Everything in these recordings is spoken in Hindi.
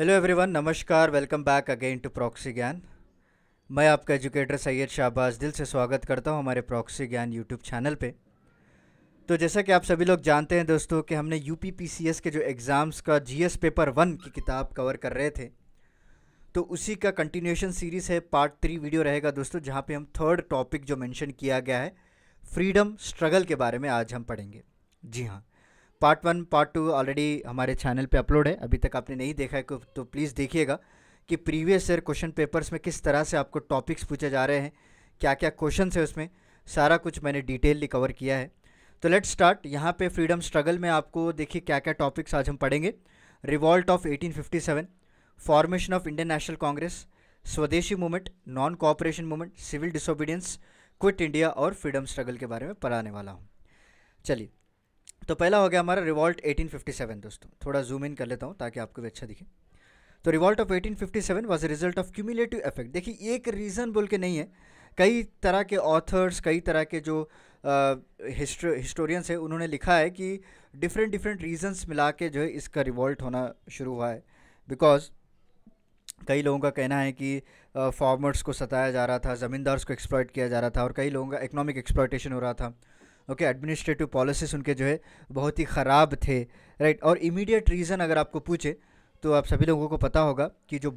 हेलो एवरीवन नमस्कार welcome back again to Proxy Gyan मैं आपका एजुकेटर सैयद शाहबाज दिल से स्वागत करता हूं हमारे प्रॉक्सी ज्ञान यूट्यूब चैनल पे तो जैसा कि आप सभी लोग जानते हैं दोस्तों कि हमने यू के जो एग्ज़ाम्स का जीएस पेपर वन की किताब कवर कर रहे थे तो उसी का कंटिन्यूशन सीरीज़ है पार्ट थ्री वीडियो रहेगा दोस्तों जहाँ पर हम थर्ड टॉपिक जो मैंशन किया गया है फ्रीडम स्ट्रगल के बारे में आज हम पढ़ेंगे जी हाँ part one part two already हमारे चैनल पे अपलोड है अभी तक आपने नहीं देखा है तो प्लीज़ देखिएगा कि प्रीवियस ईयर क्वेश्चन पेपर्स में किस तरह से आपको टॉपिक्स पूछे जा रहे हैं क्या क्या क्वेश्चन है उसमें सारा कुछ मैंने डिटेलली कवर किया है तो लेट्स स्टार्ट यहाँ पे फ्रीडम स्ट्रगल में आपको देखिए क्या क्या टॉपिक्स आज हम पढ़ेंगे revolt of 1857, formation of Indian National Congress Swadeshi movement non cooperation movement civil disobedience Quit India और फ्रीडम स्ट्रगल के बारे में पढ़ाने वाला हूँ चलिए तो पहला हो गया हमारा रिवॉल्ट 1857 दोस्तों थोड़ा जूम इन कर लेता हूँ ताकि आपको भी अच्छा दिखे तो revolt of 1857 seven a result of cumulative effect देखिए एक रीज़न बोल के नहीं है कई तरह के ऑथर्स कई तरह के जो हिस्टोरियंस है उन्होंने लिखा है कि डिफरेंट डिफरेंट रीज़न्स मिला के जो है इसका रिवॉल्ट होना शुरू हुआ है बिकॉज कई लोगों का कहना है कि फार्मर्स को सताया जा रहा था ज़मींदार्स को एक्सप्लॉयट किया जा रहा था और कई लोगों का इकोनॉमिक एक्सप्लॉयटेशन हो रहा था ओके एडमिनिस्ट्रेटिव पॉलिसीज़ उनके जो है बहुत ही ख़राब थे राइट और इमीडिएट रीज़न अगर आपको पूछे तो आप सभी लोगों को पता होगा कि जो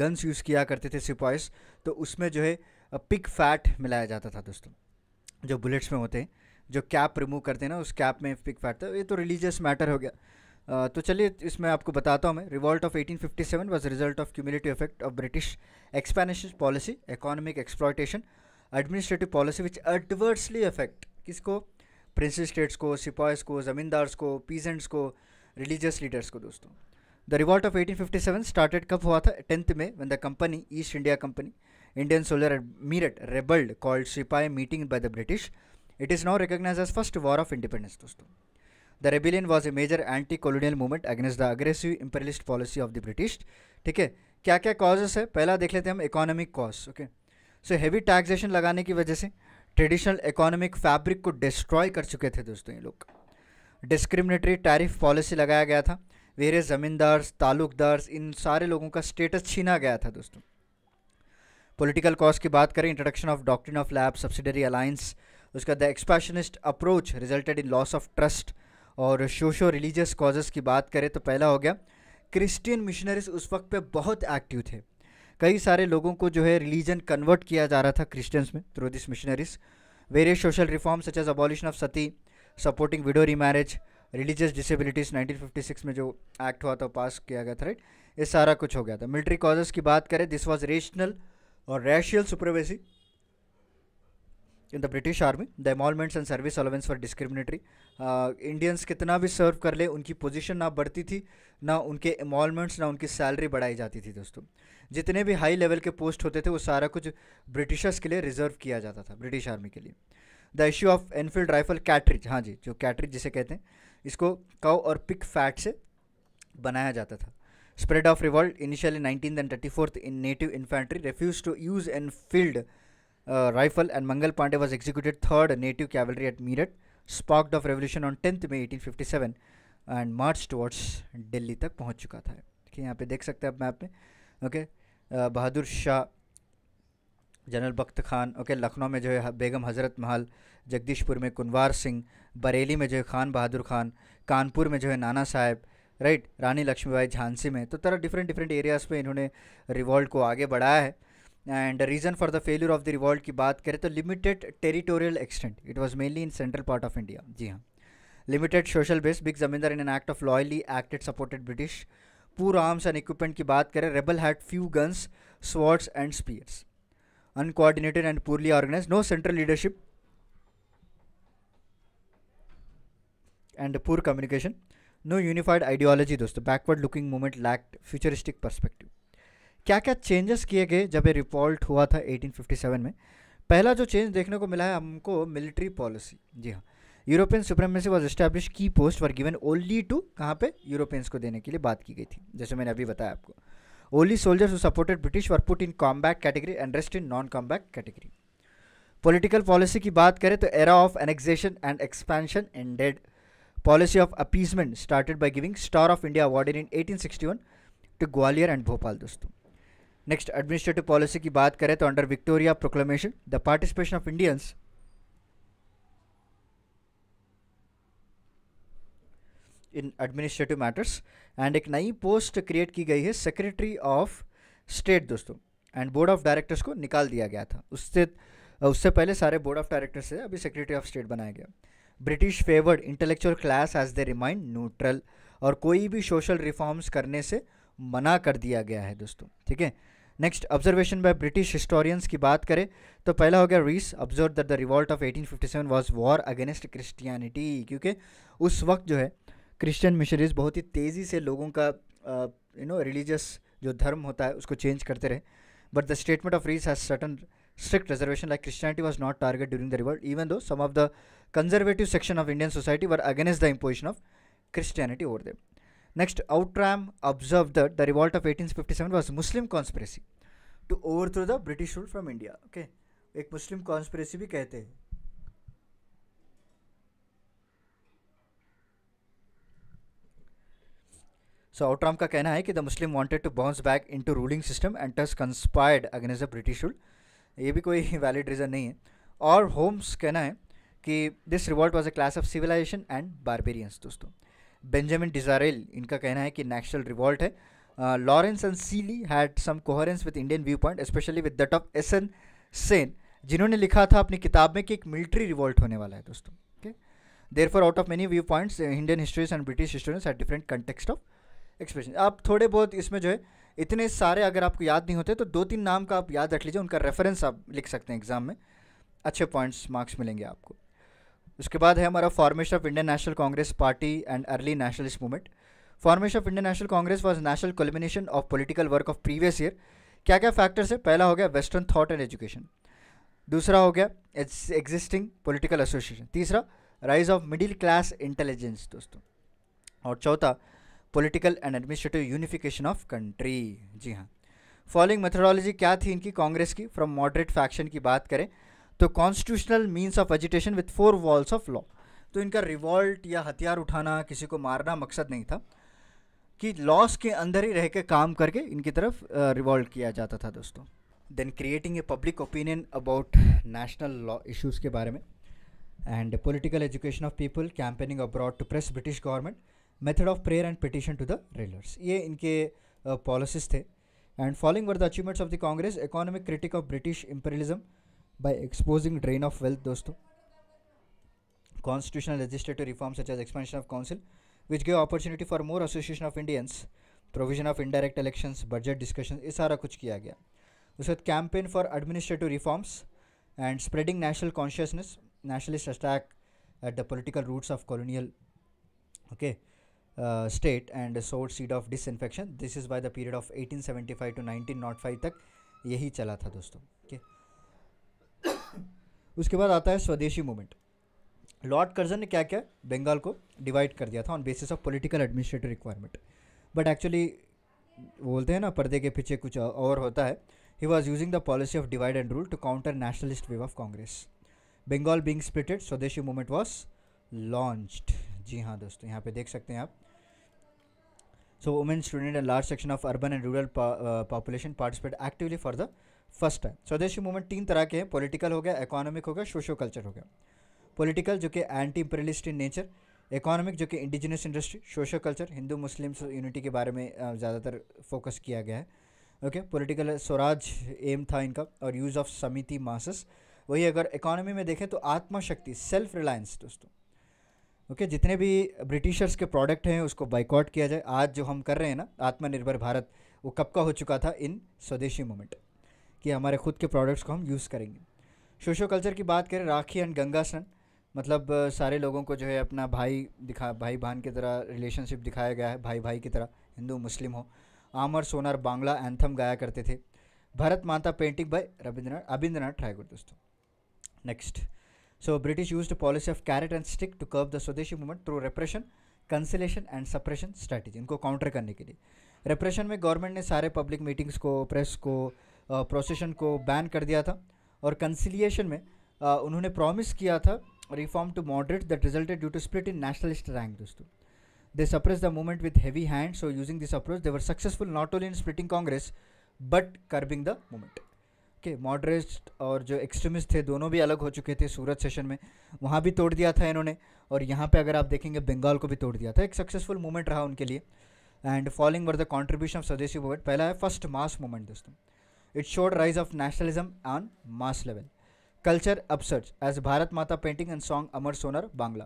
गन्स यूज़ किया करते थे सिपॉयस तो उसमें जो है पिक फैट मिलाया जाता था दोस्तों जो बुलेट्स में होते हैं जो कैप रिमूव करते हैं ना उस कैप में पिक फैट था ये तो रिलीजियस मैटर हो गया तो चलिए इसमें आपको बताता हूँ मैं revolt of 1857 was result of cumulative effect of British expansionist policy economic exploitation administrative policy which adversely affect किसको प्रिंस स्टेट्स को सिपाहीस को ज़मींदार्स को पीजेंट्स को रिलीजियस लीडर्स को दोस्तों द रिवॉल्ट ऑफ 1857 स्टार्टेड कब हुआ था टेंथ में one the company East India Company Indian soldier Meerut rebelled called sepoy mutiny by the British it is now recognize as first war of independence दोस्तों the rebellion was a major anti colonial movement against the aggressive imperialist policy of the British ठीक है क्या क्या कॉजेस है पहला देख लेते हैं हम economic cause okay so heavy taxation लगाने की वजह से ट्रेडिशनल इकोनॉमिक फैब्रिक को डिस्ट्रॉय कर चुके थे दोस्तों ये लोग डिस्क्रिमिनेटरी टैरिफ पॉलिसी लगाया गया था वेरे ज़मींदार्स तालुकदार्स इन सारे लोगों का स्टेटस छीना गया था दोस्तों पॉलिटिकल कॉज की बात करें introduction of doctrine of lapse subsidiary alliance उसका the expansionist approach resulted in loss of trust और सोशो रिलीजियस कॉजेस की बात करें तो पहला हो गया क्रिश्चियन मिशनरीज उस वक्त पे बहुत एक्टिव थे कई सारे लोगों को जो है रिलीजन कन्वर्ट किया जा रहा था क्रिश्चियंस में through this missionaries various social reform such as abolition of sati supporting widow remarriage religious disabilities 1956 में जो एक्ट हुआ था पास किया गया था राइट ये सारा कुछ हो गया था मिलिट्री कॉजेज़ की बात करें दिस वॉज रेशनल और racial supremacy in the British army the emoluments and service allowance for discriminatory Indians कितना भी सर्व कर ले उनकी पोजीशन ना बढ़ती थी ना उनके एमॉलमेंट्स ना उनकी सैलरी बढ़ाई जाती थी दोस्तों जितने भी हाई लेवल के पोस्ट होते थे वो सारा कुछ ब्रिटिशर्स के लिए रिजर्व किया जाता था ब्रिटिश आर्मी के लिए the issue of Enfield rifle cartridge हाँ जी जो कैटरिज जिसे कहते हैं इसको कव और पिक फैट से बनाया जाता था spread of revolt initially nineteen and thirty fourth in native infantry refuse to use Enfield uh, rifle and Mangal Pandey was executed third Native Cavalry at Meerut, sparked of revolution on 10th May 1857 and marched towards Delhi तक पहुँच चुका था ठीक है यहाँ पे देख सकते हैं आप मैप में okay uh, Bahadur Shah general Bakht Khan okay Lucknow में जो है बेगम हज़रत महल जगदीशपुर में कुनवार सिंह बरेली में जो है खान बहादुर खान कानपुर में जो है नाना साहब राइट रानी लक्ष्मीबाई झांसी में तो तरह डिफरेंट डिफरेंट एरियाज़ पे इन्होंने रिवॉल्ट को आगे बढ़ाया है and reason for the failure of the revolt की बात करें तो limited territorial extent it was mainly in central part of India जी हाँ limited social base big zamindar in an act of loyally acted supported British poor arms and equipment की बात करें rebel had few guns swords and spears uncoordinated and poorly organize no central leadership and poor communication no unified ideology दोस्तों backward looking movement lacked futuristic perspective क्या क्या चेंजेस किए गए जब ये रिपोर्ट हुआ था 1857 में पहला जो चेंज देखने को मिला है हमको मिलिट्री पॉलिसी जी हाँ यूरोपियन सुप्रीमेसी वॉज इस्टेब्लिश की post were given only to कहाँ पे यूरोपियंस को देने के लिए बात की गई थी जैसे मैंने अभी बताया आपको only soldiers who supported British were put in combat category and rest in non combat category political policy की बात करें तो era of annexation and expansion ended policy of appeasement started by giving Star of India awarded in 1861 to Gwalior and Bhopal दोस्तों नेक्स्ट एडमिनिस्ट्रेटिव पॉलिसी की बात करें तो under Victoria proclamation the participation of Indians in administrative matters and एक नई पोस्ट क्रिएट की गई है सेक्रेटरी ऑफ स्टेट दोस्तों एंड बोर्ड ऑफ डायरेक्टर्स को निकाल दिया गया था उससे उससे पहले सारे बोर्ड ऑफ डायरेक्टर्स से अभी सेक्रेटरी ऑफ स्टेट बनाया गया British favoured intellectual class as they remained neutral और कोई भी सोशल रिफॉर्म्स करने से मना कर दिया गया है दोस्तों ठीक है next observation by British historians की बात करें तो पहला हो गया Rees observe that the revolt of 1857 was war against Christianity क्योंकि उस वक्त जो है क्रिश्चियन मिशनरीज बहुत ही तेज़ी से लोगों का यू नो रिलीजियस जो धर्म होता है उसको चेंज करते रहे but the statement of Rees has certain strict reservation like Christianity was not target during the revolt even though some of the conservative section of Indian society were against the imposition of Christianity or them Next, Outram observed that the revolt of 1857 was Muslim conspiracy to overthrow the British rule from India. Okay, एक मुस्लिम conspiracy भी कहते हैं सो so, आउट्राम का कहना है कि the Muslim wanted to bounce back into ruling system and thus conspired against the British rule ये भी कोई वैलिड रीज़न नहीं है और होम्स कहना है कि this revolt was a clash of civilization and barbarians दोस्तों बेंजामिन डिजारेल इनका कहना है कि नेशनल रिवॉल्ट है Lawrence and Seeley had some coherence with Indian view point specially with that of S N Sen जिन्होंने लिखा था अपनी किताब में कि एक मिलिट्री रिवॉल्ट होने वाला है दोस्तों okay therefore out of many view points Indian histories and British historians at different context of expression आप थोड़े बहुत इसमें जो है इतने सारे अगर आपको याद नहीं होते तो दो तीन नाम का आप याद रख लीजिए उनका रेफरेंस आप लिख सकते हैं एग्ज़ाम में अच्छे पॉइंट्स मार्क्स मिलेंगे आपको उसके बाद है हमारा formation of Indian National Congress party and early nationalist movement formation of Indian National Congress was national culmination of political work of previous year क्या क्या फैक्टर्स है पहला हो गया वेस्टर्न थाट एंड एजुकेशन दूसरा हो गया एग्जिस्टिंग पोलिटिकल एसोसिएशन तीसरा rise of middle class intelligence दोस्तों और चौथा political and administrative unification of country जी हाँ फॉलोइंग मेथोडोलॉजी क्या थी इनकी कांग्रेस की फ्रॉम मॉडरेट फैक्शन की बात करें तो constitutional means of agitation with four walls of law तो इनका रिवॉल्ट या हथियार उठाना किसी को मारना मकसद नहीं था कि लॉस के अंदर ही रह के काम करके इनकी तरफ रिवॉल्ट किया जाता था दोस्तों then creating a public opinion about national law issues के बारे में and political education of people campaigning abroad to press British government method of prayer and petition to the rulers ये इनके पॉलिसीज थे and following were the achievements of the Congress economic critique of British imperialism by exposing drain of wealth दोस्तों constitutional legislative reform such as expansion of council which give opportunity for more association of Indians provision of indirect election budget discussion ये सारा कुछ किया गया उसके बाद campaign for administrative reforms and spreading national consciousness nationalist attack at the political roots of colonial okay state and सोर्स seed of disaffection this is by the period of eighteen seventy five to nineteen nought five तक यही चला था दोस्तों ओके okay? उसके बाद आता है स्वदेशी मूवमेंट लॉर्ड कर्जन ने क्या किया बंगाल को डिवाइड कर दिया था on basis of political administrative requirement but actually बोलते हैं ना पर्दे के पीछे कुछ और होता है he was using the policy of divide and rule to counter nationalist wave of Congress Bengal being splitted Swadeshi movement was launched जी हाँ दोस्तों यहाँ पे देख सकते हैं आप so women student and large section of urban and rural population participate actively for the first है स्वदेशी मूवमेंट तीन तरह के हैं पॉलिटिकल हो गया इकोनॉमिक हो गया सोशो कल्चर हो गया पॉलिटिकल जो कि anti imperialist in nature economic जो कि indigenous industry socio culture Hindu Muslim unity के बारे में ज़्यादातर फोकस किया गया है ओके पॉलिटिकल स्वराज एम था इनका और यूज़ ऑफ समिति मासस वही अगर इकोनॉमी में देखें तो आत्माशक्ति सेल्फ रिलायंस दोस्तों ओके okay, जितने भी ब्रिटिशर्स के प्रोडक्ट हैं उसको बाइकआउट किया जाए आज जो हम कर रहे हैं ना आत्मनिर्भर भारत वो कब का हो चुका था इन स्वदेशी मूवमेंट कि हमारे खुद के प्रोडक्ट्स को हम यूज़ करेंगे सोशो कल्चर की बात करें राखी एंड गंगा सन मतलब सारे लोगों को जो है अपना भाई दिखा भाई बहन की तरह रिलेशनशिप दिखाया गया है भाई भाई की तरह हिंदू मुस्लिम हो आमर सोनार बांग्ला एंथम गाया करते थे भरत माता पेंटिंग बाय रविंद्रनाथ रविंद्रनाथ ठाकुर दोस्तों next so British use policy of carrot and stick to curb the Swadeshi movement through repression conciliation and suppression strategy इनको काउंटर करने के लिए रेप्रेशन में गवर्नमेंट ने सारे पब्लिक मीटिंग्स को प्रेस को प्रोसेशन को बैन कर दिया था और कंसिलिएशन में आ, उन्होंने प्रॉमिस किया था reform to moderate that resulted due to split in nationalist rank दोस्तों they suppress the movement with heavy hand so using this approach they were successful not only in splitting Congress but curbing the movement okay moderates और जो एक्सट्रीमिस्ट थे दोनों भी अलग हो चुके थे सूरत सेशन में वहाँ भी तोड़ दिया था इन्होंने और यहाँ पे अगर आप देखेंगे बंगाल को भी तोड़ दिया था एक सक्सेसफुल मूवमेंट रहा उनके लिए and following were the contribution of Swadeshi movement पहला है फर्स्ट मास मूवमेंट दोस्तों it showed rise of nationalism on mass level culture upsurge as Bharat Mata painting and song Amar Sonar Bangla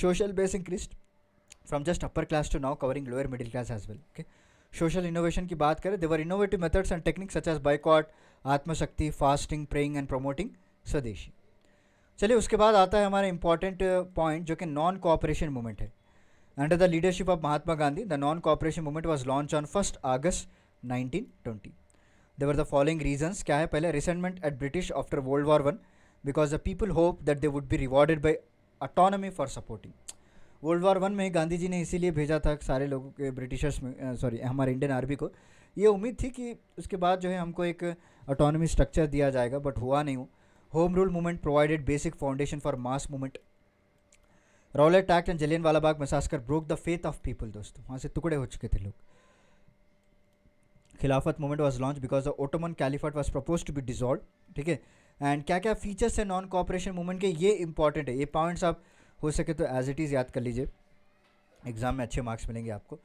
social base increase from just upper class to now covering lower middle class as well okay social innovation की बात करें they were innovative methods and technique such as boycott atmashakti fasting praying and promoting Swadeshi चलिए उसके बाद आता है हमारा इंपॉर्टेंट पॉइंट uh, जो कि नॉन कोऑपरेशन मूवमेंट है under the leadership of Mahatma Gandhi the non cooperation movement was launch on first August nineteen twenty they are the following reasons क्या है पहले resentment at British after world war one because the people hope that they would be rewarded by autonomy for supporting world war one में गांधी जी ने इसीलिए भेजा था सारे लोगों के ब्रिटिशर्स में सॉरी हमारे इंडियन आर्मी को ये उम्मीद थी कि उसके बाद जो है हमको एक अटोनमी स्ट्रक्चर दिया जाएगा बट हुआ नहीं हूँ home rule movement provided basic foundation for mass movement Rowlatt Act and Jallianwala Bagh massacre broke the faith of people दोस्तों वहाँ से टुकड़े हो चुके थे लोग Khilafat movement was launch because the Ottoman caliphate was propose to be dissolve ठीक है एंड क्या क्या फीचर्स है नॉन कॉपरेशन मूवमेंट के ये इंपॉर्टेंट है ये पॉइंट्स आप हो सके तो एज इट इज़ याद कर लीजिए एग्ज़ाम में अच्छे मार्क्स मिलेंगे आपको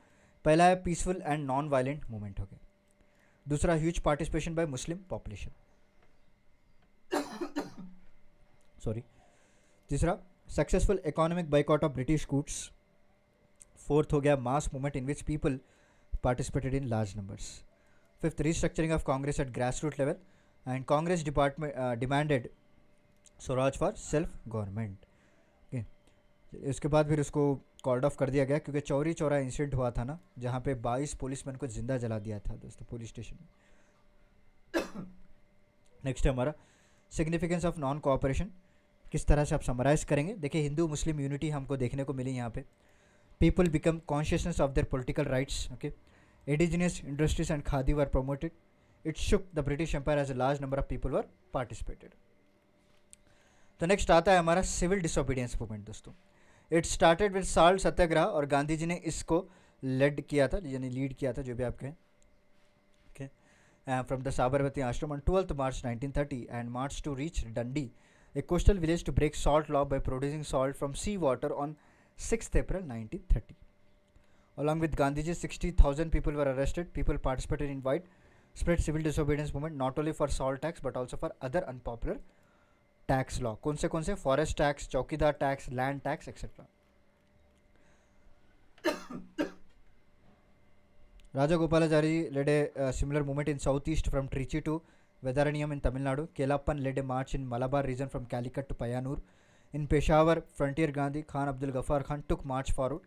पहला है peaceful and non violent movement हो गया दूसरा huge participation by Muslim population sorry तीसरा successful economic boycott of British goods fourth हो गया mass movement in which people participated in large numbers Fifth, restructuring of Congress at grassroots level, and Congress department uh, demanded Swaraj for self government okay इसके बाद फिर उसको कॉल्ड ऑफ कर दिया गया क्योंकि चौरी चौरा इंसिडेंट हुआ था ना जहाँ पे 22 पुलिसमैन को जिंदा जला दिया था दोस्तों पुलिस स्टेशन में नेक्स्ट है हमारा सिग्निफिकेंस ऑफ नॉन कोऑपरेशन किस तरह से आप समराइज़ करेंगे देखिए हिंदू मुस्लिम यूनिटी हमको देखने को मिली यहाँ पे people become consciousness of their political rights okay Indigenous industries and khadi were promoted. It shook the British Empire as a large number of people were participated. तो नेक्स्ट आता है हमारा सिविल डिसोबीडियंस मूवमेंट दोस्तों it started with salt Satyagraha और गांधी जी ने इसको लेड किया था यानी लीड किया था जो भी आप कहें from the Sabarmati Ashram on twelfth March 1930 and march to reach Dandi a coastal village to break salt law by producing salt from sea water on six April 1930 Along with Gandhiji, 60,000 people were arrested. People participated in white spread civil disobedience movement, not only for salt tax but also for other unpopular tax law कौन से कौन से forest tax chowkidar tax land tax et cetera Raja Gopalachari led a uh, similar movement in southeast from Trichy to Vedaraniyam in Tamil Nadu. Kelappan led a march in Malabar region from Calicut to Payanur. In Peshawar, Frontier Gandhi, Khan Abdul Ghaffar Khan took march forward.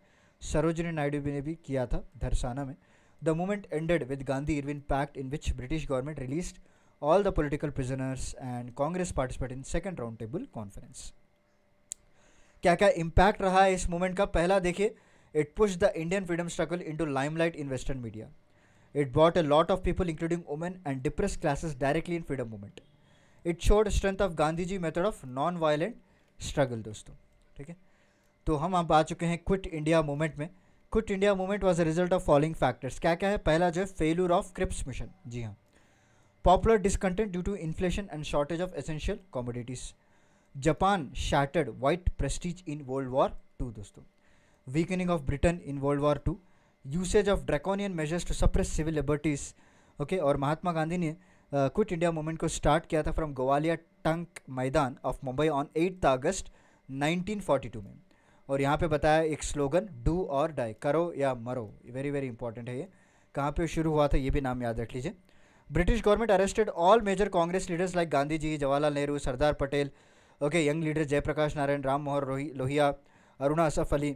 Sarojini Naidu ने भी किया था धरसाना में the movement ended with Gandhi Irwin pact in which British government release all the political prisoners and Congress participate in second round table conference क्या क्या इम्पैक्ट रहा है इस मूवमेंट का पहला देखिए it push the Indian freedom struggle in to limelight in western media it brought a lot of people including women and depress classes directly in freedom movement it showed strength of Gandhi ji method of non violent struggle दोस्तों ठीक है तो हम आप आ चुके हैं क्विट इंडिया मूवमेंट में quit India movement was a result of following factors क्या क्या है पहला जो है फेलूर ऑफ क्रिप्स मिशन जी हाँ popular discontent due to inflation and shortage of essential commodities Japan shattered white prestige in world war two दोस्तों weakening of Britain in world war two usage of draconian measures to suppress civil liberties okay और महात्मा गांधी ने क्विट इंडिया मूवमेंट को स्टार्ट किया था from Gwalior tank Maidan of Mumbai on eighth August 1942 में और यहाँ पे बताया एक स्लोगन डू और डाई करो या मरो वेरी वेरी इंपॉर्टेंट है ये कहाँ पे शुरू हुआ था ये भी नाम याद रख लीजिए British government arrested all major Congress leaders like Gandhi ji Jawaharlal Nehru Sardar Patel okay young leader Jayaprakash Narayan Ram Manohar Lohia Aruna Asaf Ali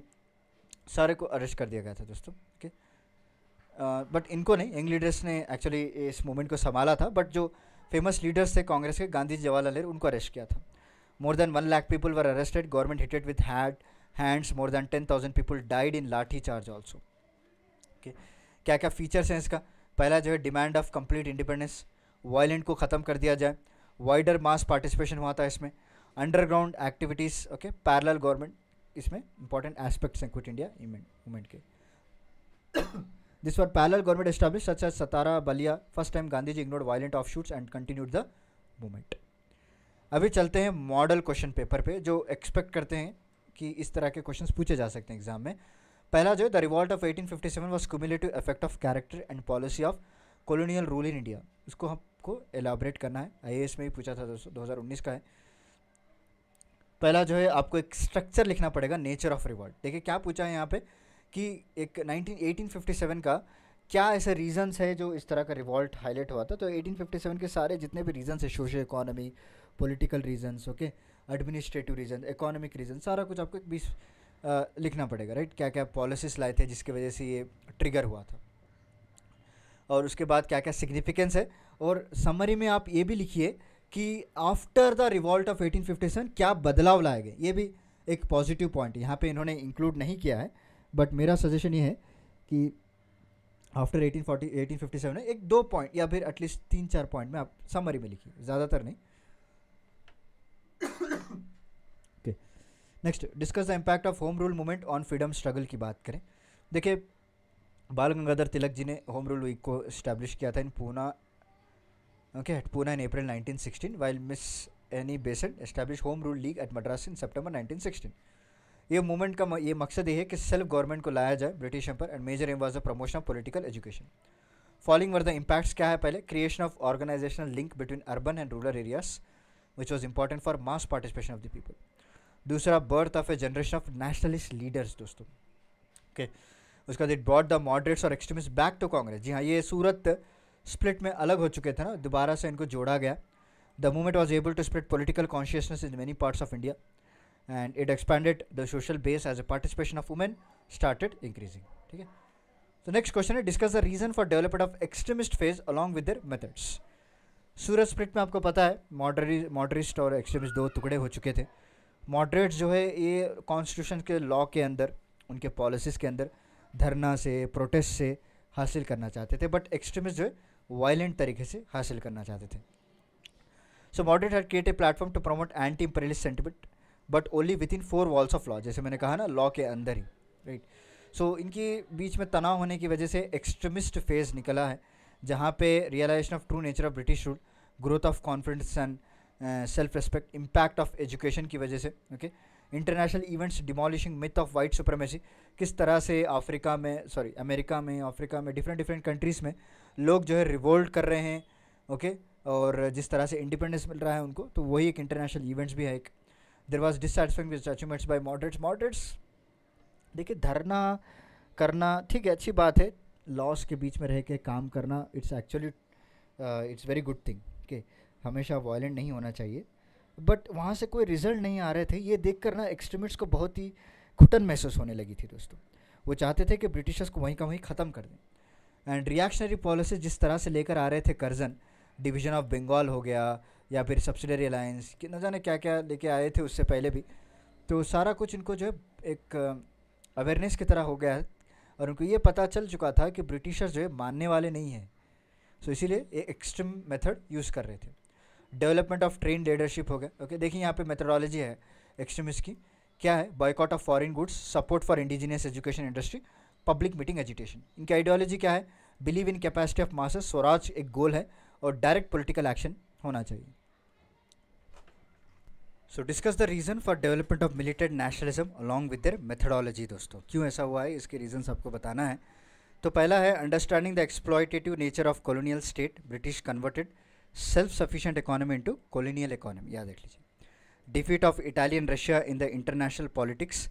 सारे को अरेस्ट कर दिया गया था दोस्तों ओके बट इनको नहीं यंग लीडर्स ने एक्चुअली इस मूवमेंट को संभाला था बट जो फेमस लीडर्स थे कांग्रेस के गांधी जवाहरलाल नेहरू उनको अरेस्ट किया था more than one lakh people were arrested government hitted with hard hands more than ten thousand people died in lathi charge also क्या क्या फीचर्स हैं इसका पहला जो है demand of complete independence violent को ख़त्म कर दिया जाए वाइडर मास पार्टिसिपेशन हुआ था इसमें underground activities okay parallel government इसमें इंपॉर्टेंट एस्पेक्ट्स हैं क्विट इंडिया मूवमेंट के this were parallel government establish such as Satara Ballia first time Gandhi ji ignore violent of shoots and continued the movement अभी चलते हैं मॉडल क्वेश्चन पेपर पे जो एक्सपेक्ट करते हैं कि इस तरह के क्वेश्चंस पूछे जा सकते हैं एग्जाम में पहला जो है the revolt of 1857 was cumulative effect of character and policy of colonial rule in India इसको हमको एलाबरेट करना है आई में भी पूछा था दो का है पहला जो है आपको एक स्ट्रक्चर लिखना पड़ेगा नेचर ऑफ रिवॉल्ट देखिए क्या पूछा है यहाँ पे कि एक 19 का क्या ऐसे रीजंस है जो इस तरह का रिवॉल्ट हाईलाइट हुआ था तो 1857 के सारे जितने भी रीजंस है social economy political reasons okay okay? Administrative reason economic reason सारा कुछ आपको एक बीस लिखना पड़ेगा राइट क्या क्या पॉलिसीज़ लाए थे जिसकी वजह से ये ट्रिगर हुआ था और उसके बाद क्या क्या सिग्निफिकेंस है और समरी में आप ये भी लिखिए कि after the revolt of seven क्या बदलाव लाए गए ये भी एक पॉजिटिव पॉइंट यहाँ पे इन्होंने इंक्लूड नहीं किया है बट मेरा सजेशन ये है कि after eighteen eighteen forty fifty seven एक दो पॉइंट या फिर एटलीस्ट तीन चार पॉइंट में आप समरी में लिखिए ज़्यादातर नहीं next discuss the impact of home rule movement on freedom struggle की बात करें देखिए बाल गंगाधर तिलक जी ने होम रूल वीक को इस्टेब्लिश किया था in Poona okay at Poona in April 1916 while Miss Annie besant establish home rule league at Madras in September 1916 ये मूवमेंट का ये मकसद ये है कि सेल्फ गवर्नमेंट को लाया जाए British empire and major aim was the promotion of political education following were the impacts क्या है पहले creation of organisational link between urban and rural areas which was important for mass participation of the people दूसरा birth of a generation of nationalist leaders दोस्तों ओके उसके बाद इट ब्रॉड द मॉडरेट्स और एक्सट्रीमिस्ट बैक टू कांग्रेस जी हाँ ये सूरत स्प्लिट में अलग हो चुके थे ना दोबारा से इनको जोड़ा गया the movement was able to spread political consciousness in many parts of India and it expanded the social base as a participation of women started increasing ठीक है तो नेक्स्ट क्वेश्चन है discuss the reason for development of extremist phase along with their methods Surat split में आपको पता है मॉडरी मॉडरिस्ट और एक्सट्रीमिस्ट दो टुकड़े हो चुके थे मॉडरेट्स जो है ये कॉन्स्टिट्यूशन के लॉ के अंदर उनके पॉलिसीज़ के अंदर धरना से प्रोटेस्ट से हासिल करना चाहते थे बट एक्सट्रीमिस्ट जो है वायलेंट तरीके से हासिल करना चाहते थे so moderate had create a platform to promote anti imperialist sentiment but only within four walls of law जैसे मैंने कहा ना लॉ के अंदर ही राइट सो so, इनके बीच में तनाव होने की वजह से एक्सट्रीमिस्ट फेज निकला है जहाँ पे realisation of true nature of British rule growth of confidence and self respect impact of education की वजह से okay international events demolishing myth of white supremacy किस तरह से अफ्रीका में सॉरी अमेरिका में अफ्रीका में डिफरेंट डिफरेंट कंट्रीज़ में लोग जो है रिवोल्ट कर रहे हैं ओके okay? और जिस तरह से इंडिपेंडेंस मिल रहा है उनको तो वही एक इंटरनेशनल इवेंट्स भी है एक there was dissatisfying with achievements by moderates moderates देखिए धरना करना ठीक है अच्छी बात है लॉस के बीच में रह के काम करना it's actually it's very good thing हमेशा वायलेंट नहीं होना चाहिए बट वहाँ से कोई रिजल्ट नहीं आ रहे थे ये देख कर ना एक्सट्रीमिस्ट को बहुत ही घुटन महसूस होने लगी थी दोस्तों वो चाहते थे कि ब्रिटिशर्स को वहीं का वहीं ख़त्म कर दें एंड रिएक्शनरी पॉलिसी जिस तरह से लेकर आ रहे थे कर्जन डिवीजन ऑफ बंगाल हो गया या फिर सब्सिडरी अलायंस कि न जाने क्या क्या लेके आए थे उससे पहले भी तो सारा कुछ इनको जो है एक अवेयरनेस की तरह हो गया और उनको ये पता चल चुका था कि ब्रिटिशर्स जो है मानने वाले नहीं हैं सो तो so, इसीलिए एक्सट्रीम मेथड यूज़ कर रहे थे डेवलपमेंट ऑफ ट्रेन लीडरशिप हो गया ओके देखिए यहाँ पे मेथडोलॉजी है एक्सट्रीमिस्ट की क्या है boycott of foreign goods support for indigenous education industry public meeting agitation इनकी आइडियोलॉजी क्या है believe in capacity of masses Swaraj एक गोल है और डायरेक्ट पोलिटिकल एक्शन होना चाहिए so discuss the reason for development of militant nationalism along with their methodology दोस्तों क्यों ऐसा हुआ है इसके रीजन आपको बताना है तो पहला है understanding the exploitative nature of colonial state British converted self sufficient economy into colonial economy याद रख लीजिए defeat of Italian Russia in the international politics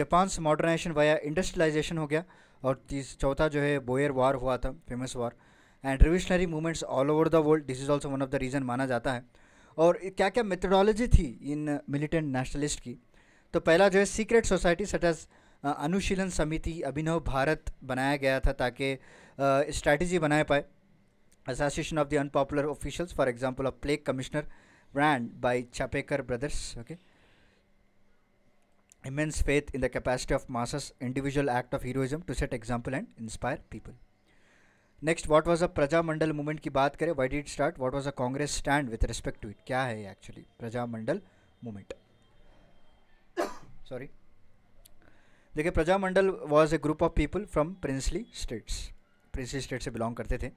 Japan modernisation via industrialisation हो गया और चौथा जो है बोयर वार हुआ था famous war and revolutionary movements all over the world this is also one of the reason माना जाता है और क्या क्या मेथडोलॉजी थी इन मिलिटेंट नेशनलिस्ट की तो पहला जो है सीक्रेट सोसाइटी सट एज अनुशीलन समिति अभिनव भारत बनाया गया था ताकि स्ट्रैटेजी बनाए पाए assassination of the unpopular officials, for example, a plague commissioner brand by Chapekar brothers. Okay. Immense faith in the capacity of masses, individual act of heroism to set example and inspire people. next what was a praja mandal movement ki baat kare why did it start what was a congress stand with respect to it kya hai actually praja mandal movement sorry देखिए Praja Mandal was a group of people from princely states princely state से बिलोंग करते थे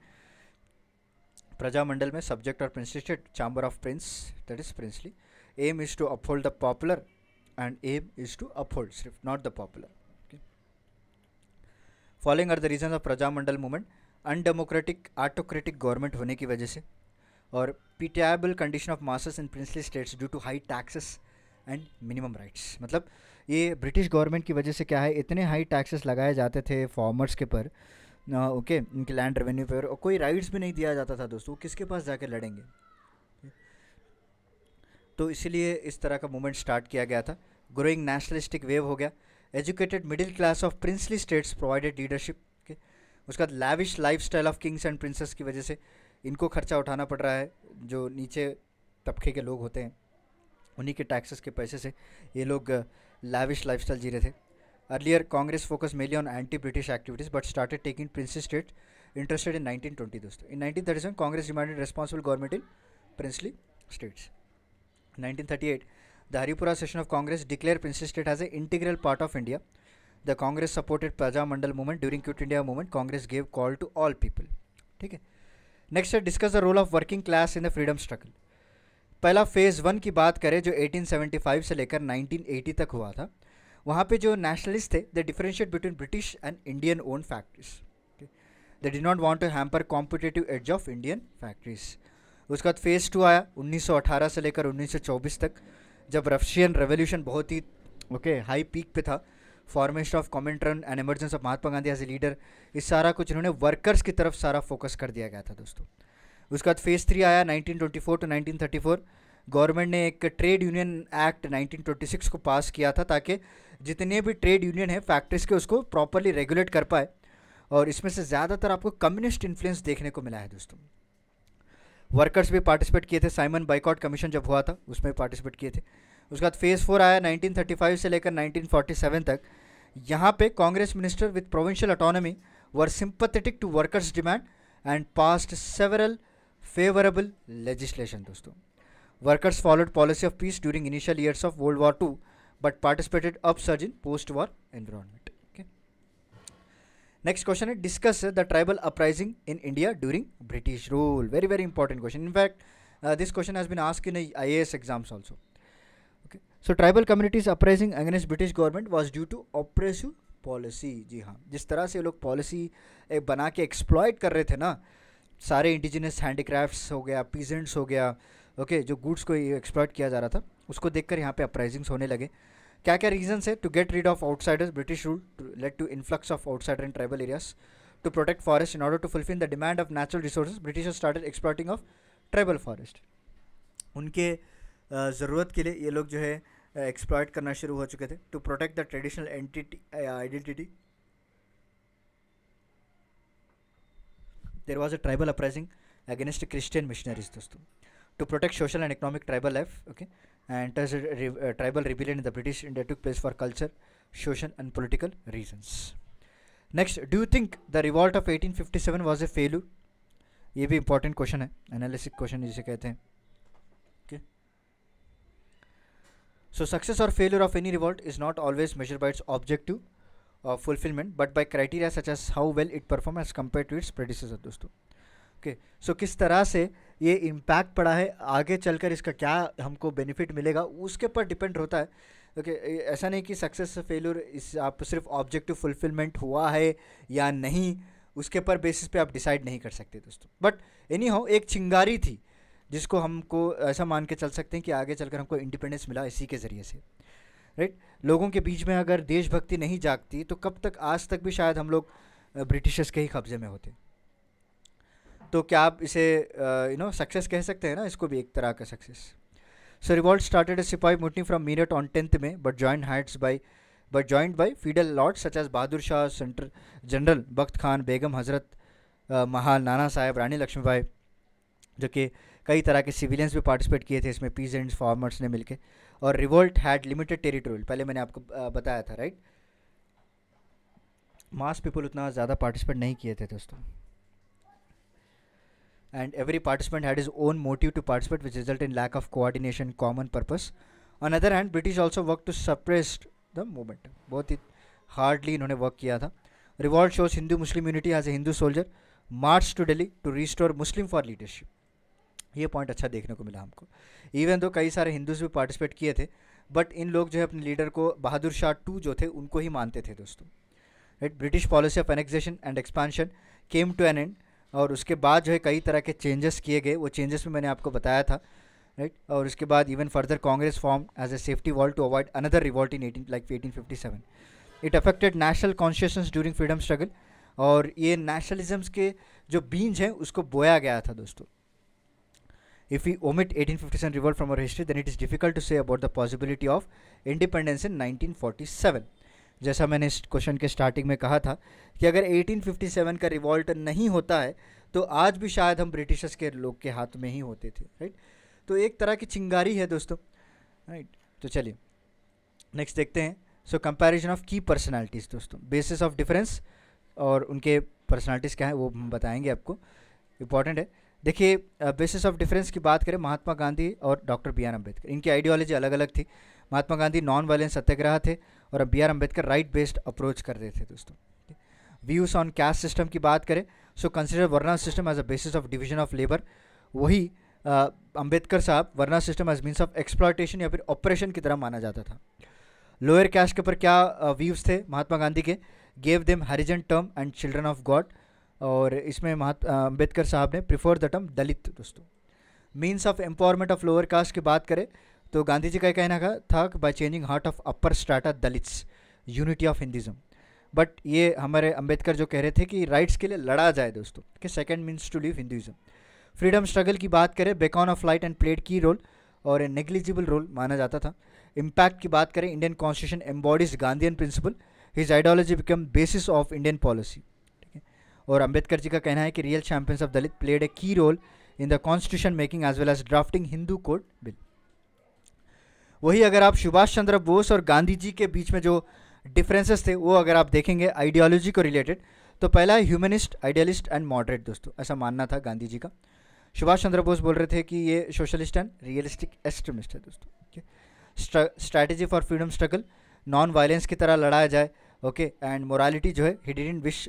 प्रजामंडल में सब्जेक्ट और प्रिंसेटेड chamber of prince that is princely aim is to uphold the popular and aim is to uphold सिर्फ not the popular following are the reason of Prajamandal movement undemocratic autocratic government होने की वजह से और pitiable condition of masses in princely states due to high taxes and minimum rights मतलब ये ब्रिटिश गवर्नमेंट की वजह से क्या है इतने हाई टैक्सेस लगाए जाते थे फार्मर्स के पर ओके इनके लैंड रेवेन्यू पे और कोई राइट्स भी नहीं दिया जाता था दोस्तों किसके पास जाके लड़ेंगे तो इसीलिए इस तरह का मूवमेंट स्टार्ट किया गया था ग्रोइंग नेशनलिस्टिक वेव हो गया educated middle class of princely states provided leadership के उसका lavish life of kings and princes की वजह से इनको खर्चा उठाना पड़ रहा है जो नीचे तबके के लोग होते हैं उन्हीं के टैक्सेस के पैसे से ये लोग लैविश लाइफस्टाइल जी रहे थे Earlier, Congress focused mainly on anti-British activities but started taking princely state interested in 1920. दोस्तों in 1937, Congress demanded responsible government in princely states. 1938, the Haripura session of Congress declared princely state as a integral part of India. The Congress supported Praja Mandal movement during Quit India movement. Congress gave call to all people. theek hai next है discuss the role of working class in the freedom struggle पहला फेज़ वन की बात करें जो 1875 से लेकर 1980 तक हुआ था वहाँ पे जो नेशनलिस्ट थे they differentiate between British and Indian own factories they did not want to hamper competitive edge of Indian factories उसके बाद फेज़ टू आया 1918 से लेकर 1924 तक जब रशियन रेवोल्यूशन बहुत ही ओके हाई पीक पे था formation of Comintern and emergence of Mahatma Gandhi as a leader इस सारा कुछ इन्होंने वर्कर्स की तरफ सारा फोकस कर दिया गया था दोस्तों उसके बाद फेज़ थ्री आया 1924 टू नाइनटीन गवर्नमेंट ने एक ट्रेड यूनियन एक्ट 1926 को पास किया था ताकि जितने भी ट्रेड यूनियन हैं फैक्ट्रीज के उसको प्रॉपरली रेगुलेट कर पाए और इसमें से ज़्यादातर आपको कम्युनिस्ट इन्फ्लुएंस देखने को मिला है दोस्तों वर्कर्स भी पार्टिसिपेट किए थे साइमन बाइकॉट कमीशन जब हुआ था उसमें पार्टिसिपेट किए थे उसके बाद फेज़ फोर आया 1935 से लेकर 1947 तक यहाँ पे Congress minister with provincial autonomy were sympathetic to workers demand and passed several favourable legislation दोस्तों Workers followed policy of peace during initial years of World War II but participated upsurge in post-war environment. Okay. Next question is discuss the tribal uprising in India during British rule. Very very important question. In fact, uh, this question has been asked in IAS exams also. Okay. So tribal communities uprising against British government was due to oppressive policy जी हाँ जिस तरह से लोग पॉलिसी बना के एक्सप्लॉयट कर रहे थे ना सारे इंडिजिनस हैंडीक्राफ्ट्स हो गया पीजेंट्स हो गया ओके जो गुड्स को एक्सप्लॉयट किया जा रहा था उसको देखकर यहाँ पे अपराइजिंग्स होने लगे क्या क्या रीजंस है to get rid of outsiders British rule led to influx of outsider in tribal areas to protect forest in order to fulfil the demand of natural resource British started exploiting of tribal forest उनके ज़रूरत के लिए ये लोग जो है एक्सप्लॉयट करना शुरू हो चुके थे to protect the traditional entity identity there was a tribal uprising against Christian missionaries दोस्तों to protect social and economic tribal life okay and thus tribal rebellion in the british india took place for culture social and political reasons next do you think the revolt of 1857 was a failure ये भी इंपॉर्टेंट क्वेश्चन है एनालिसिस क्वेश्चन जिसे कहते हैं ओके सो सक्सेस और failure of any revolt is not always measure by its objective fulfillment but by criteria such as how well it performed as compared to its predecessor दोस्तों ओके सो किस तरह से ये इम्पैक्ट पड़ा है आगे चलकर इसका क्या हमको बेनिफिट मिलेगा उसके ऊपर डिपेंड होता है ओके okay, ऐसा नहीं कि सक्सेस फेल्यूर इस आप सिर्फ ऑब्जेक्टिव फुलफिलमेंट हुआ है या नहीं उसके पर बेसिस पे आप डिसाइड नहीं कर सकते दोस्तों बट एनी हो एक चिंगारी थी जिसको हमको ऐसा मान के चल सकते हैं कि आगे चलकर हमको इंडिपेंडेंस मिला इसी के ज़रिए से राइट लोगों के बीच में अगर देशभक्ति नहीं जागती तो कब तक आज तक भी शायद हम लोग ब्रिटिशर्स के ही कब्ज़े में होते तो क्या आप इसे यू नो सक्सेस कह सकते हैं ना इसको भी एक तरह का success so revolt started a sipahi mutiny from Meerut on tenth में but joined heights by but joined by feudal lords such as Bahadur Shah centre general Bakht Khan Begum Hazrat Mahal नाना साहेब रानी लक्ष्मीबाई जो कि कई तरह के सिविलियंस भी पार्टिसिपेट किए थे इसमें पीजेंट्स फार्मर्स ने मिलकर और रिवोल्ट हैड लिमिटेड टेरिटोरियल पहले मैंने आपको बताया था राइट मास पीपल उतना ज़्यादा पार्टिसिपेट नहीं किए थे दोस्तों and every participant had his own motive to participate which resulted in lack of coordination common purpose on other hand british also worked to suppress the movement बहुत ही हार्डली इन्होंने वर्क किया था revolt shows Hindu Muslim unity as a Hindu soldier march to Delhi to restore Muslim for leadership ये पॉइंट अच्छा देखने को मिला हमको इवन दो कई सारे हिंदूज भी पार्टिसिपेट किए थे बट इन लोग जो है अपने लीडर को बहादुर शाह टू जो थे उनको ही मानते थे दोस्तों right British policy of annexation and expansion came to an end और उसके बाद जो है कई तरह के चेंजेस किए गए वो चेंजेस भी मैंने आपको बताया था राइट right? और उसके बाद even further Congress form as a safety wall to avoid another revolt in eighteen like eighteen fifty seven it affected national consciousness during freedom struggle और ये नेशनलिज्म्स के जो बीज हैं उसको बोया गया था दोस्तों if you omit eighteen fifty seven revolt from our history then it is difficult to say about the possibility of independence in nineteen forty seven जैसा मैंने इस क्वेश्चन के स्टार्टिंग में कहा था कि अगर 1857 का रिवॉल्ट नहीं होता है तो आज भी शायद हम ब्रिटिशर्स के लोग के हाथ में ही होते थे राइट तो एक तरह की चिंगारी है दोस्तों राइट तो चलिए नेक्स्ट देखते हैं so comparison of key personalities दोस्तों बेसिस ऑफ डिफरेंस और उनके पर्सनालिटीज़ क्या हैं वो हम बताएंगे आपको इम्पॉर्टेंट है देखिए बेसिस ऑफ डिफरेंस की बात करें महात्मा गांधी और डॉक्टर बी आर अम्बेडकर इनकी आइडियोलॉजी अलग अलग थी महात्मा गांधी नॉन वायलेंस सत्याग्रह थे और अब B R Ambedkar right based approach कर रहे थे दोस्तों व्यूज़ ऑन कैस्ट सिस्टम की बात करें so consider varna system as a basis of division of labour वही Ambedkar Sahab varna system as means of exploitation या फिर ऑपरेशन की तरह माना जाता था लोअर कैस्ट के ऊपर क्या व्यूज़ थे महात्मा गांधी के gave them Harijan term and children of God और इसमें महात्मा अम्बेडकर साहब ने प्रिफर द टर्म दलित दोस्तों means of empowerment of lower caste की बात करें तो गांधी जी का कहना था था by changing heart of upper strata Dalits unity of Hinduism but ये हमारे अंबेडकर जो कह रहे थे कि राइट्स के लिए लड़ा जाए दोस्तों कि second means to leave Hinduism freedom struggle की बात करें beacon of light and played key role और ए नेग्लिजिबल रोल माना जाता था इम्पैक्ट की बात करें Indian constitution embodies Gandhian principle his ideology become basis of Indian policy ठीक है और अम्बेडकर जी का कहना है कि real champions of Dalit played a key role in the constitution making as well as drafting Hindu code bill वही अगर आप सुभाष चंद्र बोस और गांधी जी के बीच में जो डिफरेंसेस थे वो अगर आप देखेंगे आइडियोलॉजी को रिलेटेड तो पहला है ह्यूमनिस्ट आइडियलिस्ट एंड मॉडरेट दोस्तों ऐसा मानना था गांधी जी का सुभाष चंद्र बोस बोल रहे थे कि ये सोशलिस्ट एंड रियलिस्टिक एक्सट्रीमिस्ट है दोस्तों strategy for freedom struggle non violence की तरह लड़ाया जाए ओके एंड मोरालिटी जो है ही in wish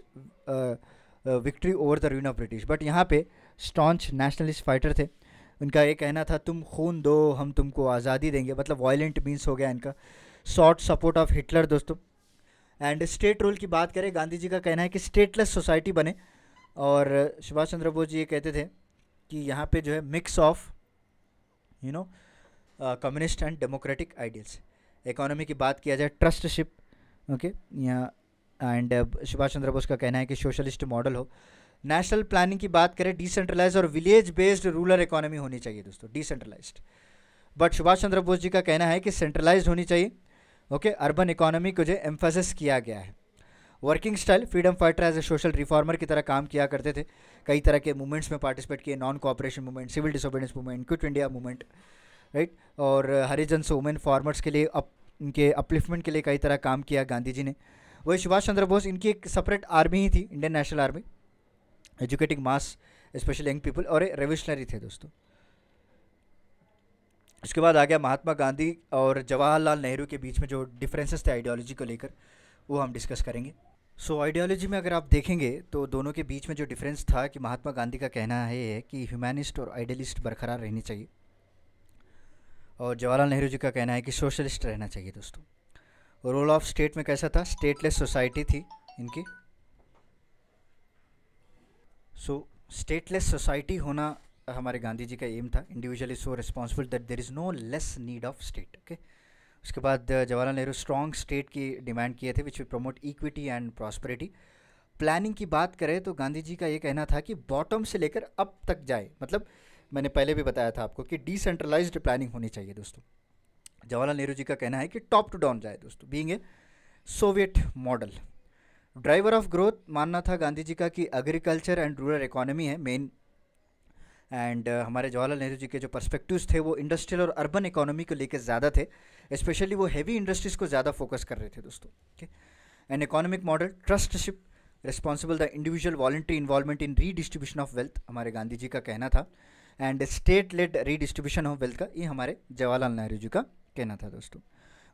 victory over the rule of British but यहाँ पे स्टॉन्च नेशनलिस्ट फाइटर थे उनका ये कहना था तुम खून दो हम तुमको आज़ादी देंगे मतलब वायलेंट मीन्स हो गया इनका शॉर्ट सपोर्ट ऑफ हिटलर दोस्तों एंड स्टेट रूल की बात करें गांधी जी का कहना है कि स्टेटलेस सोसाइटी बने और सुभाष चंद्र बोस जी ये कहते थे कि यहाँ पे जो है mix of you know communist and democratic ideals economy की बात किया जाए ट्रस्टशिप ओके यहाँ एंड uh, सुभाष चंद्र बोस का कहना है कि सोशलिस्ट मॉडल हो नेशनल प्लानिंग की बात करें डिसेंट्रलाइज और विलेज बेस्ड रूरल इकोनॉमी होनी चाहिए दोस्तों डिसेंट्रलाइज बट सुभाष चंद्र बोस जी का कहना है कि सेंट्रलाइज होनी चाहिए ओके अर्बन इकोनॉमी को जो एम्फोसिस किया गया है working style freedom fighter as a social reformer की तरह काम किया करते थे कई तरह के मूवमेंट्स में पार्टिसिपेट किए non cooperation movement civil disobedience movement quit India movement right और हरिजन वुमेन फार्मर्स के लिए अप इनके अपलिफ्टमेंट के लिए कई तरह काम किया गांधी जी ने वही सुभाष चंद्र बोस इनकी एक सेपरेट आर्मी ही थी Indian national army educating mass special young people और रेवोल्यूशनरी थे दोस्तों उसके बाद आ गया महात्मा गांधी और जवाहरलाल नेहरू के बीच में जो डिफरेंसेस थे आइडियोलॉजी को लेकर वो हम डिस्कस करेंगे सो so, आइडियोलॉजी में अगर आप देखेंगे तो दोनों के बीच में जो डिफरेंस था कि महात्मा गांधी का कहना है कि ह्यूमैनिस्ट और आइडियलिस्ट बरकरार रहनी चाहिए और जवाहरलाल नेहरू जी का कहना है कि सोशलिस्ट रहना चाहिए दोस्तों रोल ऑफ स्टेट में कैसा था स्टेटलेस सोसाइटी थी इनकी सो स्टेटलेस सोसाइटी होना हमारे गांधी जी का एम था individual is so responsible that there is no less need of state okay उसके बाद uh, Jawaharlal Nehru strong state की डिमांड किए थे which we promote equity and prosperity planning की बात करें तो गांधी जी का ये कहना था कि बॉटम से लेकर अप तक जाए मतलब मैंने पहले भी बताया था आपको कि डिसेंट्रलाइज्ड प्लानिंग होनी चाहिए दोस्तों जवाहरलाल नेहरू जी का कहना है कि टॉप टू डाउन जाए दोस्तों being a Soviet model driver of growth मानना था गांधी जी का कि एग्रीकल्चर एंड रूरल इकोनॉमी है मेन एंड uh, हमारे जवाहरलाल नेहरू जी के जो पर्सपेक्टिव्स थे वो इंडस्ट्रियल और अर्बन इकोनॉमी को लेकर ज़्यादा थे स्पेशली वो हैवी इंडस्ट्रीज़ को ज़्यादा फोकस कर रहे थे दोस्तों okay and economic model trusteeship responsible the individual voluntary involvement in redistribution of wealth हमारे गांधी जी का कहना था and state led redistribution of wealth का ये हमारे जवाहरलाल नेहरू जी का कहना था दोस्तों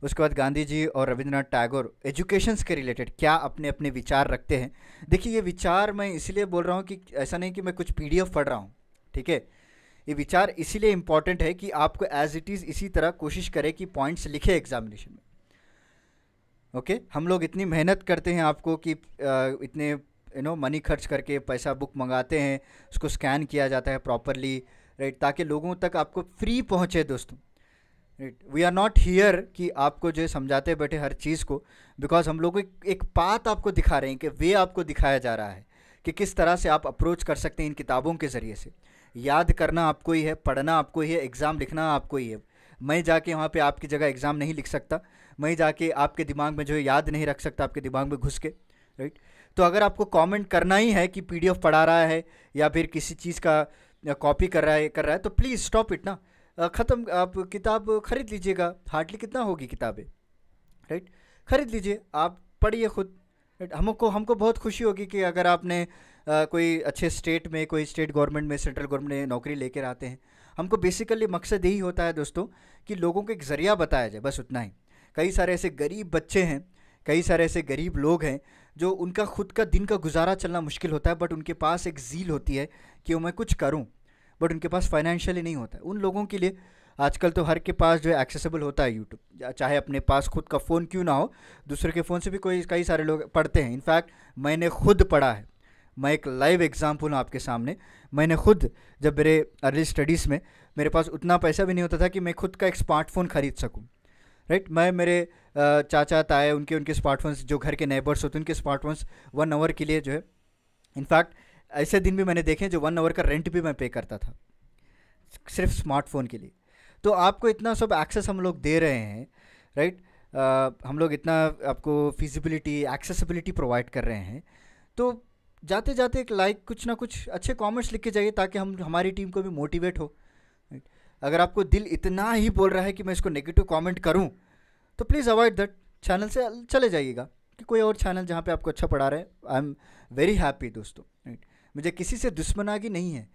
उसके बाद गांधी जी और रविंद्रनाथ टैगोर एजुकेशन के रिलेटेड क्या अपने अपने विचार रखते हैं देखिए ये विचार मैं इसलिए बोल रहा हूँ कि ऐसा नहीं कि मैं कुछ पी पढ़ रहा हूँ ठीक है ये विचार इसीलिए इम्पॉर्टेंट है कि आपको एज इट इज़ इसी तरह कोशिश करें कि पॉइंट्स लिखे एग्जामिनेशन में ओके हम लोग इतनी मेहनत करते हैं आपको कि इतने यू नो मनी खर्च करके पैसा बुक मंगाते हैं उसको स्कैन किया जाता है प्रॉपरली राइट ताकि लोगों तक आपको फ्री पहुँचे दोस्तों वी आर नॉट हियर कि आपको जो है समझाते बैठे हर चीज़ को बिकॉज हम लोग एक पाथ आपको दिखा रहे हैं कि वे आपको दिखाया जा रहा है कि किस तरह से आप अप्रोच कर सकते हैं इन किताबों के ज़रिए से याद करना आपको ही है पढ़ना आपको ही है एग्ज़ाम लिखना आपको ही है मैं जाके वहाँ पे आपकी जगह एग्ज़ाम नहीं लिख सकता मैं जाके आपके दिमाग में जो है याद नहीं रख सकता आपके दिमाग में घुस के राइट तो अगर आपको कमेंट करना ही है कि पीडीएफ पढ़ा रहा है या फिर किसी चीज़ का कॉपी कर रहा है कर रहा है तो प्लीज़ स्टॉप इट ना ख़त्म आप किताब ख़रीद लीजिएगा हार्डली कितना होगी किताबें राइट ख़रीद लीजिए आप पढ़िए खुद राइट हमको हमको बहुत खुशी होगी कि अगर आपने आ, कोई अच्छे स्टेट में कोई स्टेट गवर्नमेंट में सेंट्रल गवर्नमेंट में नौकरी लेकर आते हैं हमको बेसिकली मकसद यही होता है दोस्तों कि लोगों को एक ज़रिया बताया जाए बस उतना ही कई सारे ऐसे गरीब बच्चे हैं कई सारे ऐसे गरीब लोग हैं जो उनका खुद का दिन का गुजारा चलना मुश्किल होता है बट उनके पास एक झील होती है कि मैं कुछ करूँ बट उनके पास फाइनेंशियली नहीं होता है उन लोगों के लिए आजकल तो हर के पास जो है एक्सेसिबल होता है यूट्यूब चाहे अपने पास खुद का फ़ोन क्यों ना हो दूसरे के फ़ोन से भी कोई कई सारे लोग पढ़ते हैं इनफैक्ट मैंने खुद पढ़ा है मैं एक लाइव एग्जाम्पल हूँ आपके सामने मैंने खुद जब मेरे अर्ली स्टडीज़ में मेरे पास उतना पैसा भी नहीं होता था कि मैं खुद का एक स्मार्टफ़ोन ख़रीद सकूँ राइट मैं मेरे चाचा ताए उनके उनके स्मार्टफोन्स जो घर के नेबर्स होते हैं उनके स्मार्टफोन्स वन आवर के लिए जो है इनफैक्ट ऐसे दिन भी मैंने देखे जो वन आवर का रेंट भी मैं पे करता था सिर्फ स्मार्टफोन के लिए तो आपको इतना सब एक्सेस हम लोग दे रहे हैं राइट हम लोग इतना आपको फिजिबिलिटी एक्सेसिबिलिटी प्रोवाइड कर रहे हैं तो जाते जाते एक लाइक कुछ ना कुछ अच्छे कमेंट्स लिख के जाइए ताकि हम हमारी टीम को भी मोटिवेट हो राइट अगर आपको दिल इतना ही बोल रहा है कि मैं इसको नेगेटिव कमेंट करूं तो प्लीज़ अवॉइड दैट चैनल से चले जाइएगा कि कोई और चैनल जहाँ पे आपको अच्छा पढ़ा रहा है आई एम वेरी हैप्पी दोस्तों राइट मुझे किसी से दुश्मनागी नहीं है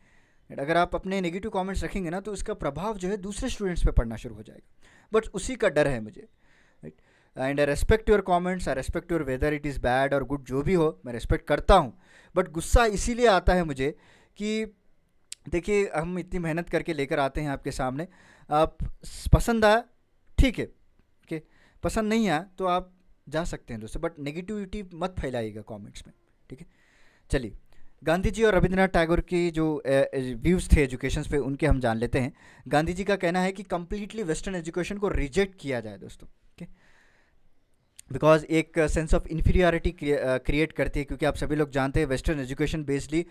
अगर आप अपने नेगेटिव कमेंट्स रखेंगे ना तो उसका प्रभाव जो है दूसरे स्टूडेंट्स पे पड़ना शुरू हो जाएगा बट उसी का डर है मुझे right and I respect your comments I respect your whether it is bad और गुड जो भी हो मैं रेस्पेक्ट करता हूँ बट गुस्सा इसीलिए आता है मुझे कि देखिए हम इतनी मेहनत करके लेकर आते हैं आपके सामने आप पसंद आया ठीक है ओके पसंद नहीं आया तो आप जा सकते हैं दोस्तों बट नेगेटिविटी मत फैलाइएगा कमेंट्स में ठीक है चलिए गांधी जी और रविंद्रनाथ टैगोर की जो व्यूज़ थे एजुकेशन पे उनके हम जान लेते हैं गांधी जी का कहना है कि कम्प्लीटली वेस्टर्न एजुकेशन को रिजेक्ट किया जाए दोस्तों है बिकॉज एक सेंस ऑफ इन्फीरियरिटी क्रिएट करती है क्योंकि आप सभी लोग जानते हैं western education basically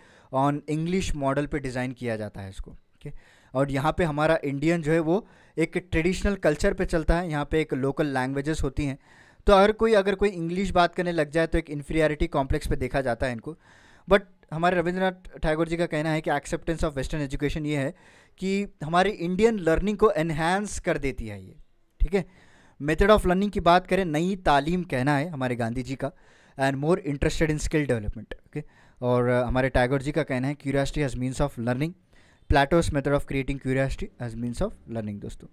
on English model पे डिज़ाइन किया जाता है इसको ओके okay? और यहाँ पे हमारा इंडियन जो है वो एक ट्रेडिशनल कल्चर पे चलता है यहाँ पे एक लोकल लैंग्वेजेस होती हैं तो अगर कोई अगर कोई इंग्लिश बात करने लग जाए तो एक इन्फीरियरिटी कॉम्प्लेक्स पर देखा जाता है इनको बट हमारे रविंद्रनाथ टैगोर जी का कहना है कि एक्सेप्टेंस ऑफ वेस्टर्न एजुकेशन ये है कि हमारी इंडियन लर्निंग को एनहेंस कर देती है ये ठीक है मेथड ऑफ लर्निंग की बात करें नई तालीम कहना है हमारे गांधी जी का and more interested in skill development okay और हमारे टैगोर जी का कहना है curiosity as means of learning Plato's method of creating curiosity as means of learning दोस्तों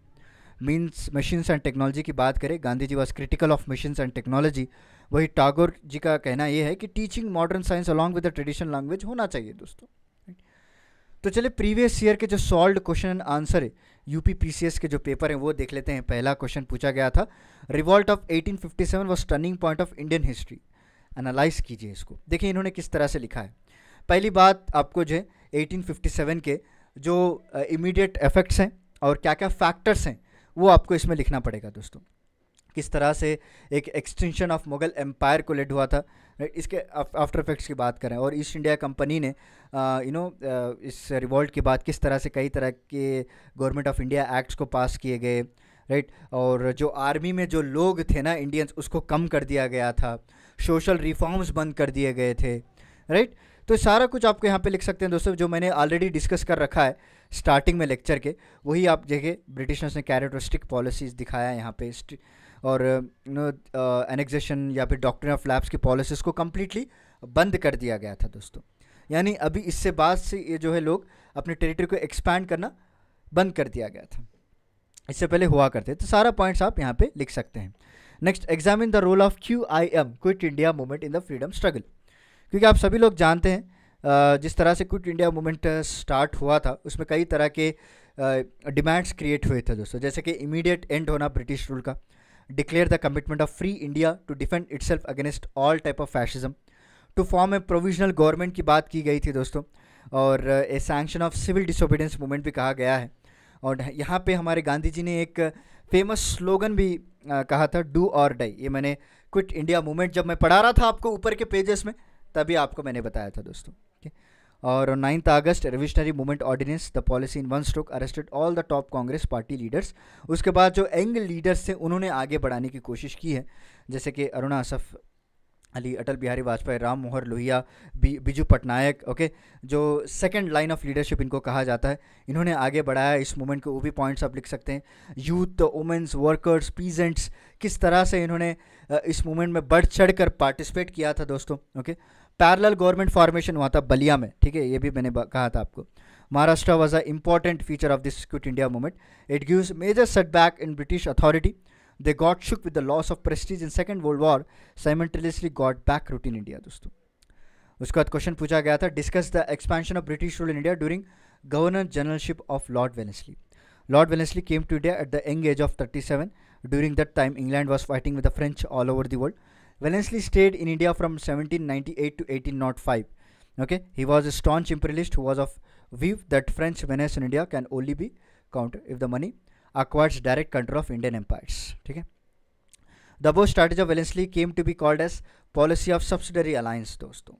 मीन्स मशीन्स एंड टेक्नोलॉजी की बात करें Gandhi ji was critical of machines and technology वही टागोर जी का कहना यह है कि teaching modern science along with the traditional language होना चाहिए दोस्तों तो चलिए प्रीवियस ईयर के जो सॉल्व क्वेश्चन आंसर है यूपी पीसीएस के जो पेपर हैं वो देख लेते हैं पहला क्वेश्चन पूछा गया था revolt of 1857 was turning point of Indian history analyse कीजिए इसको देखिए इन्होंने किस तरह से लिखा है पहली बात आपको जो है 1857 के जो इमीडिएट uh, इफेक्ट्स हैं और क्या क्या फैक्टर्स हैं वो आपको इसमें लिखना पड़ेगा दोस्तों किस तरह से एक एक्सटेंशन ऑफ मुगल एम्पायर को लेट हुआ था इसके आफ्टर इफेक्ट्स की बात करें और ईस्ट इंडिया कंपनी ने यू uh, नो uh, इस रिवॉल्ट के बाद किस तरह से कई तरह के गवर्नमेंट ऑफ इंडिया एक्ट्स को पास किए गए राइट और जो आर्मी में जो लोग थे ना इंडियंस उसको कम कर दिया गया था सोशल रिफॉर्म्स बंद कर दिए गए थे राइट तो सारा कुछ आपको यहाँ पे लिख सकते हैं दोस्तों जो मैंने ऑलरेडी डिस्कस कर रखा है स्टार्टिंग में लेक्चर के वही आप देखिए ब्रिटिशर्स ने कैरेटरिस्टिक पॉलिसीज़ दिखाया यहाँ पे और एनेक्जेशन uh, या फिर डॉक्टर ऑफ लैब्स की पॉलिसीज़ को कम्प्लीटली बंद कर दिया गया था दोस्तों यानी अभी इससे बाद से ये जो है लोग अपनी टेरिटरी को एक्सपैंड करना बंद कर दिया गया था इससे पहले हुआ करते तो सारा पॉइंट्स आप यहाँ पे लिख सकते हैं next examine the role of Q I M quit India movement in the freedom struggle क्योंकि आप सभी लोग जानते हैं uh, जिस तरह से क्विट इंडिया मूवमेंट स्टार्ट हुआ था उसमें कई तरह के डिमांड्स uh, क्रिएट हुए थे दोस्तों जैसे कि इमीडिएट एंड होना ब्रिटिश रूल का declared the commitment of free India to defend itself against all type of fascism. To form a provisional government की बात की गई थी दोस्तों और a sanction of civil disobedience movement भी कहा गया है और यहाँ पे हमारे गांधी जी ने एक फेमस स्लोगन भी आ, कहा था डू और डाई ये मैंने क्विट इंडिया मूवमेंट जब मैं पढ़ा रहा था आपको ऊपर के पेजेस में तभी आपको मैंने बताया था दोस्तों और ninth August revolutionary movement ordinance the policy in one stroke arrested all the top Congress party leaders उसके बाद जो एंग लीडर्स थे उन्होंने आगे बढ़ाने की कोशिश की है जैसे कि अरुणा असफ अली अटल बिहारी वाजपेयी राम मोहर लोहिया बी बिजू पटनायक ओके जो सेकंड लाइन ऑफ लीडरशिप इनको कहा जाता है इन्होंने आगे बढ़ाया इस मूवमेंट को वो भी पॉइंट्स आप लिख सकते हैं यूथ वुमेंस वर्कर्स पीजेंट्स किस तरह से इन्होंने इस मूवमेंट में बढ़ चढ़ कर पार्टिसिपेट किया था दोस्तों okay okay? Parallel government formation हुआ था बलिया में ठीक है ये भी मैंने कहा था आपको Maharashtra was a important feature of this quit India movement it gives major back in British authority they got shook with the loss of prestige in second world war simultaneously got back root in India दोस्तों उसके बाद क्वेश्चन पूछा गया था discuss the expansion of British rule in India during governor generalship of lord Wellesley lord Wellesley came to India at the young age of thirty seven during that time England was fighting with the French all over the world Wellesley stayed in India from 1798 to 1805. Okay, he was a staunch imperialist who was of view that French menace in India can only be countered if the money acquires direct control of Indian empires. Okay. The above strategy of Wellesley came to be called as policy of subsidiary alliance. दोस्तों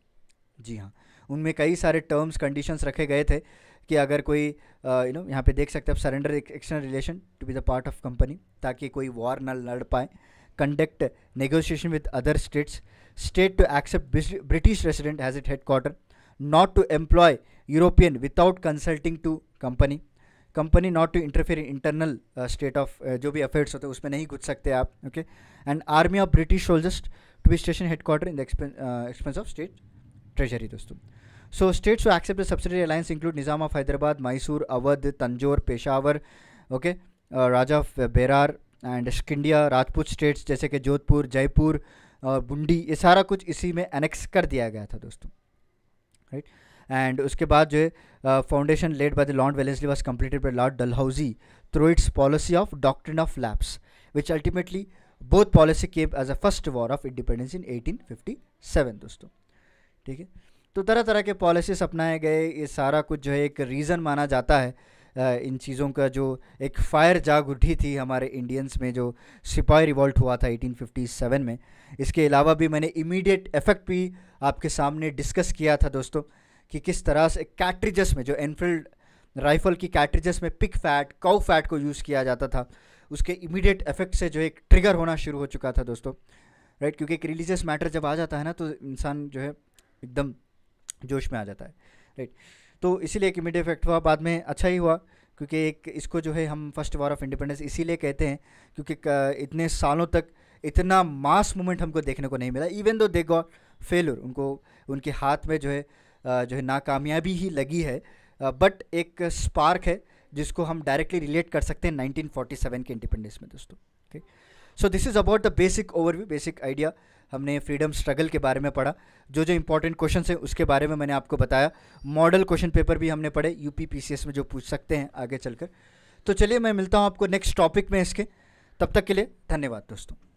जी हाँ उनमें कई सारे terms conditions रखे गए थे कि अगर कोई यू नो यहाँ पे देख सकते हैं surrender external relation to be the part of company ताकि कोई वॉर ना लड़ पाए conduct negotiation with other states, state to accept British resident as its headquarter, not to employ European without consulting to company, company not to interfere in internal state of जो भी अफेयर्स होते हैं उसमें नहीं घुस सकते आप okay and army of British soldiers to be station headquarter in the expense of state treasury दोस्तों so states to accept the subsidiary alliance include Nizam of Hyderabad Mysore Awadh Tanjore Peshawar okay Raja of Berar and Scindia Rajput states जैसे कि जोधपुर जयपुर और बुंडी ये सारा कुछ इसी में एनेक्स कर दिया गया था दोस्तों राइट एंड उसके बाद जो है foundation laid by the Lord Wellesley was completed by Lord Dalhousie through its policy of doctrine of lapse which ultimately both policy came as a first war of independence in 1857 दोस्तों ठीक है तो तरह तरह के पॉलिसीज अपनाए गए ये सारा कुछ जो है एक रीज़न माना जाता है इन चीज़ों का जो एक फायर जाग उठी थी हमारे इंडियंस में जो सिपाही रिवॉल्ट हुआ था 1857 में इसके अलावा भी मैंने इमीडिएट इफेक्ट भी आपके सामने डिस्कस किया था दोस्तों कि किस तरह से कैट्रिजस में जो एनफील्ड राइफल की कैट्रिजस में पिक फैट काउ फैट को यूज़ किया जाता था उसके इमीडिएट इफेक्ट से जो एक ट्रिगर होना शुरू हो चुका था दोस्तों राइट क्योंकि एक रिलीजियस मैटर जब आ जाता है ना तो इंसान जो है एकदम जोश में आ जाता है राइट तो इसीलिए एक इमीडिएट इफेक्ट हुआ बाद में अच्छा ही हुआ क्योंकि एक इसको जो है हम फर्स्ट वॉर ऑफ इंडिपेंडेंस इसीलिए कहते हैं क्योंकि इतने सालों तक इतना मास मूवमेंट हमको देखने को नहीं मिला even though they got failure उनको उनके हाथ में जो है जो है नाकामयाबी ही लगी है बट एक स्पार्क है जिसको हम डायरेक्टली रिलेट कर सकते हैं 1947 के इंडिपेंडेंस में दोस्तों okay so this is about the basic overview basic idea हमने फ्रीडम स्ट्रगल के बारे में पढ़ा जो जो इंपॉर्टेंट क्वेश्चन हैं उसके बारे में मैंने आपको बताया मॉडल क्वेश्चन पेपर भी हमने पढ़े यू पी में जो पूछ सकते हैं आगे चलकर तो चलिए मैं मिलता हूँ आपको नेक्स्ट टॉपिक में इसके तब तक के लिए धन्यवाद दोस्तों